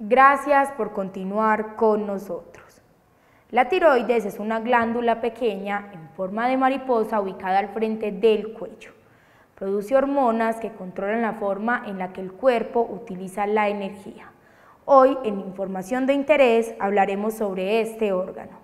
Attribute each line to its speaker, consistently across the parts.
Speaker 1: Gracias por continuar con nosotros. La tiroides es una glándula pequeña en forma de mariposa ubicada al frente del cuello. Produce hormonas que controlan la forma en la que el cuerpo utiliza la energía. Hoy en Información de Interés hablaremos sobre este órgano.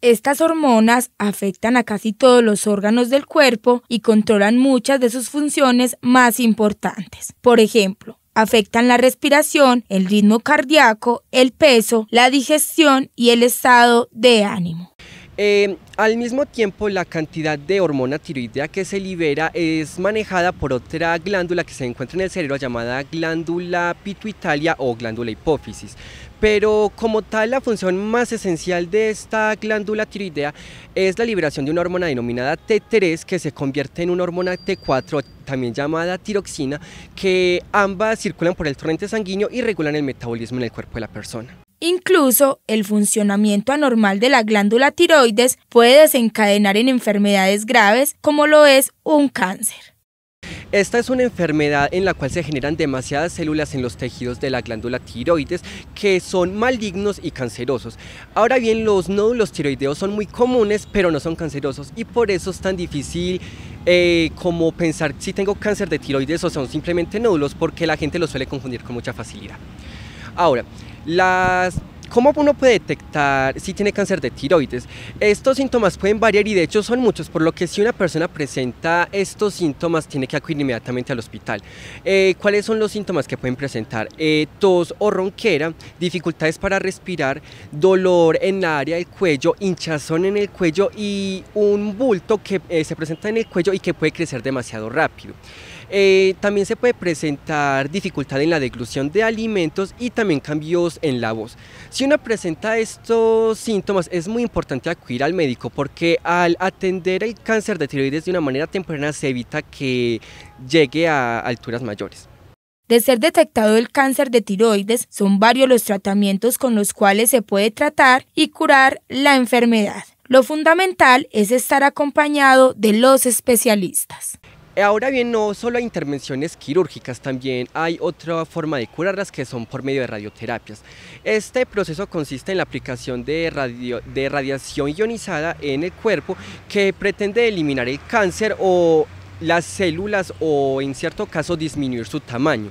Speaker 1: Estas hormonas afectan a casi todos los órganos del cuerpo y controlan muchas de sus funciones más importantes. Por ejemplo, afectan la respiración, el ritmo cardíaco, el peso, la digestión y el estado de ánimo.
Speaker 2: Eh, al mismo tiempo, la cantidad de hormona tiroidea que se libera es manejada por otra glándula que se encuentra en el cerebro llamada glándula pituitaria o glándula hipófisis. Pero como tal, la función más esencial de esta glándula tiroidea es la liberación de una hormona denominada T3 que se convierte en una hormona T4 también llamada tiroxina, que ambas circulan por el torrente sanguíneo y regulan el metabolismo en el cuerpo de la persona.
Speaker 1: Incluso el funcionamiento anormal de la glándula tiroides puede desencadenar en enfermedades graves como lo es un cáncer.
Speaker 2: Esta es una enfermedad en la cual se generan demasiadas células en los tejidos de la glándula tiroides que son malignos y cancerosos. Ahora bien, los nódulos tiroideos son muy comunes, pero no son cancerosos y por eso es tan difícil eh, como pensar si tengo cáncer de tiroides o son simplemente nódulos porque la gente los suele confundir con mucha facilidad. Ahora, ¿Cómo uno puede detectar si tiene cáncer de tiroides? Estos síntomas pueden variar y de hecho son muchos, por lo que si una persona presenta estos síntomas tiene que acudir inmediatamente al hospital. Eh, ¿Cuáles son los síntomas que pueden presentar? Eh, tos o ronquera, dificultades para respirar, dolor en la área del cuello, hinchazón en el cuello y un bulto que eh, se presenta en el cuello y que puede crecer demasiado rápido. Eh, también se puede presentar dificultad en la deglución de alimentos y también cambios en la voz. Si uno presenta estos síntomas es muy importante acudir al médico porque al atender el cáncer de tiroides de una manera temprana se evita que llegue a alturas mayores.
Speaker 1: De ser detectado el cáncer de tiroides, son varios los tratamientos con los cuales se puede tratar y curar la enfermedad. Lo fundamental es estar acompañado de los especialistas.
Speaker 2: Ahora bien, no solo hay intervenciones quirúrgicas, también hay otra forma de curarlas que son por medio de radioterapias. Este proceso consiste en la aplicación de, de radiación ionizada en el cuerpo que pretende eliminar el cáncer o las células o en cierto caso disminuir su tamaño.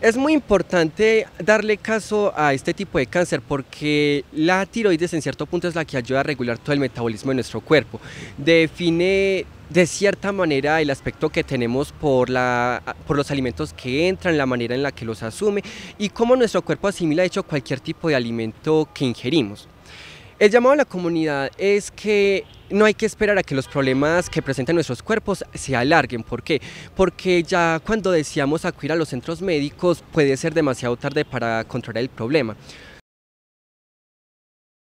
Speaker 2: Es muy importante darle caso a este tipo de cáncer porque la tiroides en cierto punto es la que ayuda a regular todo el metabolismo de nuestro cuerpo. Define de cierta manera el aspecto que tenemos por, los alimentos que entran, la manera en la que los asume y cómo nuestro cuerpo asimila de hecho cualquier tipo de alimento que ingerimos. El llamado a la comunidad es que no hay que esperar a que los problemas que presentan nuestros cuerpos se alarguen. ¿Por qué? Porque ya cuando decíamos acudir a los centros médicos puede ser demasiado tarde para controlar el problema.